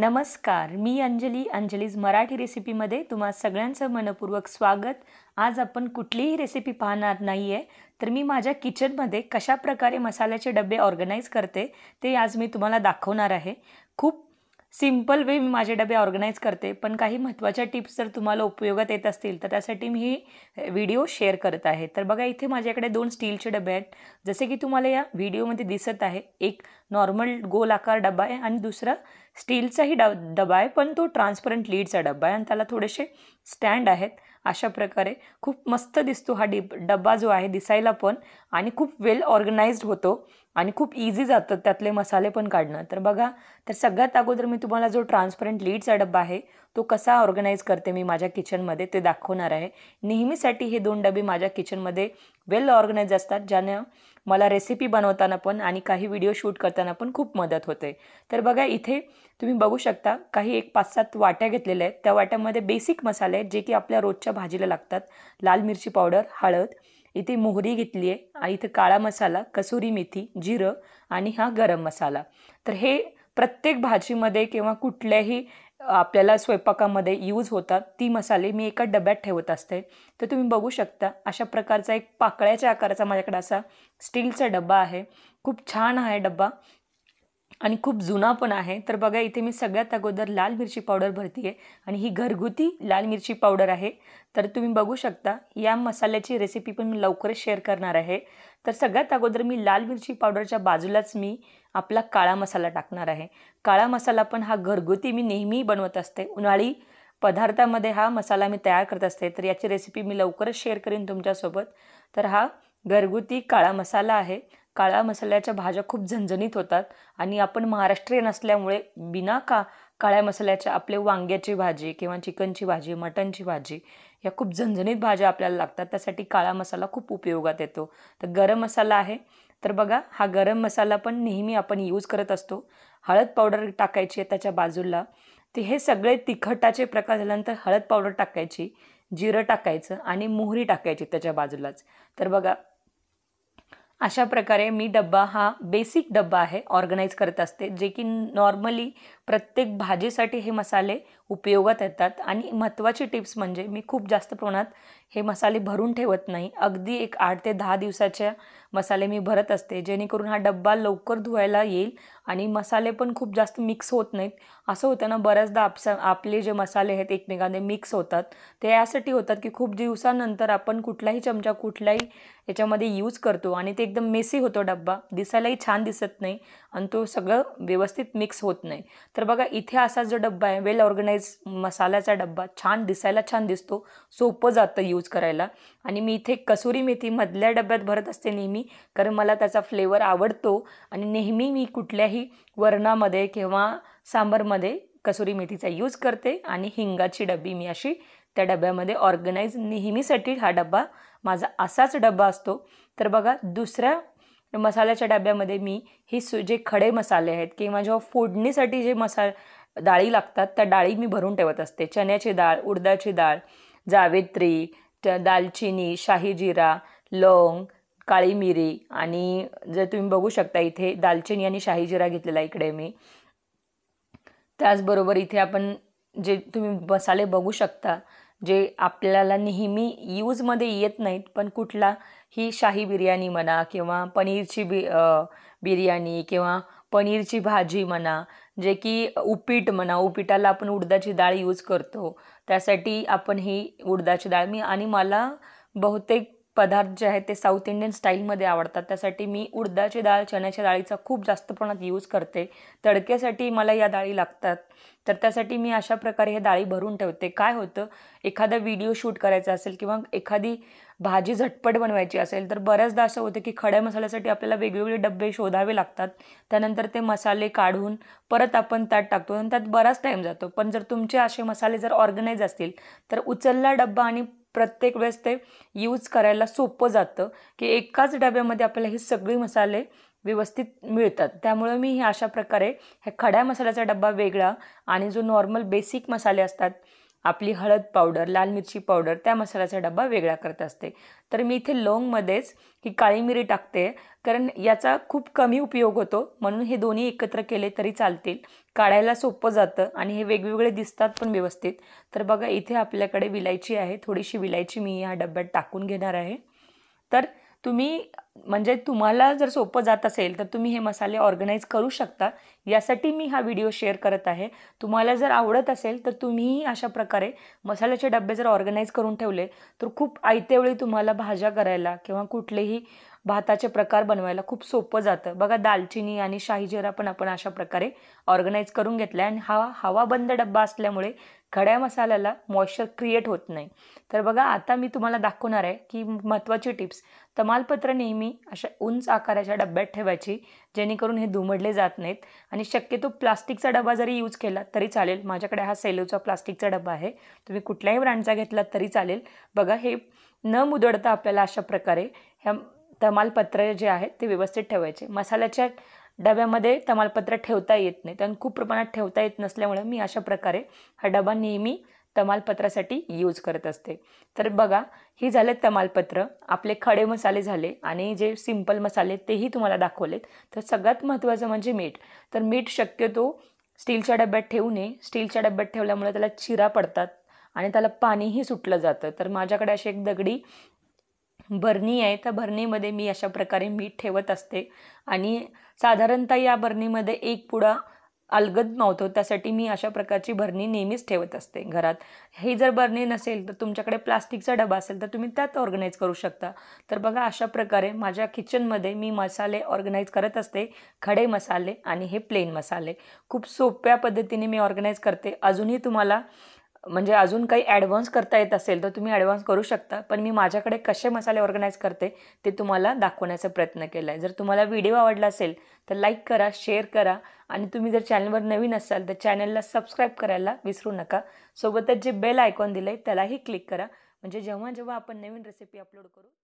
नमस्कार मी अंजली अंजलीज मराठी रेसिपीमध्ये तुम्हा सगळ्यांचं मनपूर्वक स्वागत आज आपण कुठलीही रेसिपी पाहणार नाही आहे तर मी माझ्या किचनमध्ये कशा प्रकारे मसाल्याचे डबे ऑर्गनाईज करते ते आज मी तुम्हाला दाखवणार आहे खूप सिम्पल वे मी माझे डबे ऑर्गनाईज करते पण काही महत्त्वाच्या टिप्स जर तुम्हाला उपयोगात येत असतील तर त्यासाठी मी ही व्हिडिओ शेअर करत आहे तर बघा इथे माझ्याकडे दोन स्टीलचे डबे आहेत जसे की तुम्हाला या व्हिडिओमध्ये दिसत आहे एक नॉर्मल गोल आकार डबा आहे आणि दुसरा स्टीलचाही ड डबा आहे पण तो ट्रान्सपरंट लीडचा डबा आहे आणि त्याला थोडेसे स्टँड आहेत अशा प्रकारे खूप मस्त दिसतो हा डि डबा जो आहे दिसायला पण आणि खूप वेल ऑर्गनाइज्ड होतो आणि खूप इझी जातं त्यातले मसाले पण काढणं तर बघा तर सगळ्यात अगोदर मी तुम्हाला जो ट्रान्सपरंट लीडचा डबा आहे तो कसा ऑर्गनाईज करते मी माझ्या किचनमध्ये ते दाखवणार आहे नेहमीसाठी हे दोन डबे माझ्या किचनमध्ये वेल ऑर्गनाईज असतात ज्यानं मला रेसिपी बनवताना पण आणि काही व्हिडिओ शूट करताना पण खूप मदत होते तर बघा इथे तुम्ही बघू शकता काही एक पाच सात वाट्या घेतलेल्या आहेत त्या वाट्यामध्ये बेसिक मसाले आहेत जे की आपल्या रोजच्या भाजीला लागतात लाल मिरची पावडर हळद इथे मोहरी घेतली आहे इथं काळा मसाला कसुरी मेथी जिरं आणि हा गरम मसाला तर हे प्रत्येक भाजीमध्ये किंवा कुठल्याही आपल्याला स्वयंपाकामध्ये यूज होतात ती मसाले मी एका डब्यात ठेवत असते तर तुम्ही बघू शकता अशा प्रकारचा एक पाकळ्याच्या आकाराचा माझ्याकडे असा स्टीलचा डब्बा आहे खूप छान आहे डब्बा आणि खूप जुना पण आहे तर बघा इथे मी सगळ्यात अगोदर लाल मिरची पावडर भरती आहे आणि ही घरगुती लाल मिरची पावडर आहे तर तुम्ही बघू शकता या मसाल्याची रेसिपी पण मी लवकरच शेअर करणार आहे तर सगळ्यात अगोदर मी लाल मिरची पावडरच्या बाजूलाच मी आपला काळा मसाला टाकणार आहे काळा मसाला पण हा घरगुती मी नेहमी बनवत असते उन्हाळी पदार्थामध्ये हा मसाला मी तयार करत असते तर याची रेसिपी मी लवकरच शेअर करेन तुमच्यासोबत तर हा घरगुती काळा मसाला आहे काळ्या मसाल्याच्या भाज्या खूप झणझणीत होतात आणि आपण महाराष्ट्रीयन असल्यामुळे बिना का काळ्या मसाल्याच्या आपले वांग्याची भाजी किंवा चिकनची भाजी मटनची भाजी या खूप झणझणीत भाज्या आपल्याला लागतात त्यासाठी काळा मसाला खूप उपयोगात येतो तर गरम मसाला आहे तर बघा हा गरम मसाला पण नेहमी आपण यूज करत असतो हळद पावडर टाकायची आहे त्याच्या बाजूला ते हे सगळे तिखटाचे प्रकार झाल्यानंतर हळद पावडर टाकायची जिरं टाकायचं आणि मोहरी टाकायची त्याच्या बाजूलाच तर बघा अशा प्रकारे मी डब्बा हा बेसिक डब्बा आहे ऑर्गनाईज करत असते जे की नॉर्मली प्रत्येक भाजीसाठी हे मसाले उपयोगात येतात आणि महत्त्वाची टिप्स म्हणजे मी खूप जास्त प्रमाणात हे मसाले भरून ठेवत नाही अगदी एक आठ ते दहा दिवसाच्या मसाले मी भरत असते जेणेकरून हा डब्बा लवकर धुवायला येईल आणि मसाले पण खूप जास्त मिक्स होत नाहीत असं होतं ना बऱ्याचदा आपस आपले जे मसाले आहेत एकमेकांना मिक्स होतात ते यासाठी होतात की खूप दिवसानंतर आपण कुठलाही चमचा कुठलाही याच्यामध्ये यूज करतो आणि ते एकदम मेसी होतो डब्बा दिसायलाही छान दिसत नाही आणि तो सगळं व्यवस्थित मिक्स होत नाही तर बघा इथे असा जो डब्बा आहे वेल ऑर्गनाइज मसाल्याचा डब्बा छान दिसायला छान दिसतो सोपं जातं यूज करायला आणि मी इथे कसुरी मेथी मधल्या डब्यात भरत असते नेहमी कारण मला त्याचा फ्लेवर आवडतो आणि नेहमी मी कुठल्याही वरणामध्ये किंवा सांबरमध्ये कसुरी मेथीचा यूज करते आणि हिंगाची डब्बी मी अशी त्या डब्यामध्ये ऑर्गनाईज नेहमीसाठी हा डब्बा माझा असाच डब्बा असतो तर बघा दुसऱ्या मसाल्याच्या डब्यामध्ये मी हे सु जे खडे मसाले आहेत किंवा जेव्हा फोडणीसाठी जे मसा डाळी लागतात त्या डाळी मी भरून ठेवत असते चण्याची डाळ उडदाची डाळ जावेत्री दालचिनी शाही जिरा लवंग काळी मिरी आणि जर तुम्ही बघू शकता इथे दालचिनी आणि शाही जिरा घेतलेला इकडे मी त्याचबरोबर इथे आपण जे तुम्ही मसाले बघू शकता जे आपल्याला नेहमी यूजमध्ये येत नाहीत पण कुठला ही शाही बिर्याणी म्हणा किंवा पनीरची बि बिर्याणी किंवा पनीरची भाजी म्हणा जे की उपीट म्हणा उपीटाला आपण उडदाची डाळ यूज करतो त्यासाठी आपण ही उडदाची डाळ मी आणि मला बहुतेक पदार्थ जे आहेत ते साऊथ इंडियन स्टाईलमध्ये आवडतात त्यासाठी मी उडदाची डाळ चण्याच्या डाळीचा खूप जास्त प्रमाणात यूज करते तडक्यासाठी मला या डाळी लागतात तर त्यासाठी मी अशा प्रकारे ही डाळी भरून ठेवते काय होतं एखादा व्हिडिओ शूट करायचा असेल किंवा एखादी भाजी झटपट बनवायची असेल तर बऱ्याचदा असं होतं की खड्या मसाल्यासाठी आपल्याला वेगवेगळे डबे शोधावे लागतात त्यानंतर ते मसाले काढून परत आपण त्यात टाकतो आणि त्यात बराच टाईम जातो पण जर तुमचे असे मसाले जर ऑर्गनाईज असतील तर उचलला डब्बा आणि प्रत्येक वेळेस ते यूज करायला सोपं जातं की एकाच डब्यामध्ये आपल्याला हे सगळे मसाले व्यवस्थित मिळतात त्यामुळे मी हे अशा प्रकारे ह्या खड्या मसाल्याचा डब्बा वेगळा आणि जो नॉर्मल बेसिक मसाले असतात आपली हळद पावडर लाल मिरची पावडर त्या मसाल्याचा डबा वेगळा करत असते तर मी इथे लोंगमध्येच ही काळी मिरी टाकते कारण याचा खूप कमी उपयोग होतो म्हणून हे दोन्ही एकत्र केले तरी चालतील काढायला सोपं जातं आणि हे वेगवेगळे दिसतात पण व्यवस्थित तर बघा इथे आपल्याकडे विलायची आहे थोडीशी विलायची मी ह्या डब्यात टाकून घेणार आहे तर तुम्ही म्हणजे तुम्हाला जर सोपं जात असेल तर तुम्ही हे मसाले ऑर्गनाईज करू शकता यासाठी मी हा व्हिडिओ शेअर करत आहे तुम्हाला जर आवडत असेल तर तुम्हीही अशा प्रकारे मसाल्याचे डबे जर ऑर्गनाईज करून ठेवले तर खूप आयत्यावेळी तुम्हाला भाज्या करायला किंवा कुठलेही भाताचे प्रकार बनवायला खूप सोपं जातं बघा दालचिनी आणि शाही जिरा पण आपण अशा प्रकारे ऑर्गनाईज करून घेतला आणि हा हवाबंद डब्बा असल्यामुळे खड्या मसाल्याला मॉइश्चर क्रिएट होत नाही तर बघा आता मी तुम्हाला दाखवणार आहे की महत्त्वाची टिप्स तमालपत्र नेहमी अशा उंच आकाराच्या डब्यात ठेवायची जेणेकरून हे धुमडले जात नाहीत आणि शक्यतो प्लास्टिकचा डबा जरी यूज केला तरी चालेल माझ्याकडे हा सेलोचा प्लास्टिकचा डबा आहे तुम्ही कुठल्याही ब्रँडचा घेतला तरी चालेल बघा हे न मुदडता आपल्याला अशा प्रकारे ह्या तमालपत्र जे आहेत ते व्यवस्थित ठेवायचे मसाल्याच्या डब्यामध्ये तमालपत्र ठेवता येत नाही कारण खूप प्रमाणात ठेवता येत नसल्यामुळे मी अशा प्रकारे हा डबा नेहमी तमालपत्रासाठी यूज करत असते तर बघा हे झालं तमालपत्र आपले खडे मसाले झाले आणि जे सिंपल मसाले तेही तुम्हाला दाखवलेत तर सगळ्यात महत्त्वाचं म्हणजे मीठ तर मीठ शक्यतो स्टीलच्या डब्यात ठेवू नये स्टीलच्या डब्यात ठेवल्यामुळे त्याला चिरा पडतात आणि त्याला पाणीही सुटलं जातं तर माझ्याकडे अशी एक दगडी भरणी आहे त्या भरणीमध्ये मी अशा प्रकारे मीठ ठेवत असते आणि साधारणतः या भरणीमध्ये एक पुडा अलगद मावतो त्यासाठी मी अशा प्रकारची भरणी नेहमीच ठेवत असते घरात ही जर बरणी नसेल तर तुमच्याकडे प्लास्टिकचा डबा असेल तर तुम्ही त्यात ऑर्गनाईज करू शकता तर बघा अशा प्रकारे माझ्या किचनमध्ये मी मसाले ऑर्गनाईज करत असते खडे मसाले आणि हे प्लेन मसाले खूप सोप्या पद्धतीने मी ऑर्गनाईज करते अजूनही तुम्हाला म्हणजे अजून काही ॲडव्हान्स करता येत असेल तर तुम्ही ॲडव्हान्स करू शकता पण मी माझ्याकडे कसे मसाले ऑर्गनाईज करते ते तुम्हाला दाखवण्याचा प्रयत्न केला आहे जर तुम्हाला व्हिडिओ आवडला असेल तर लाईक करा शेअर करा आणि तुम्ही जर चॅनलवर नवीन असाल तर चॅनलला सबस्क्राईब करायला विसरू नका सोबतच जे बेल आयकॉन दिलं आहे त्यालाही क्लिक करा म्हणजे जेव्हा जेव्हा आपण नवीन रेसिपी अपलोड करू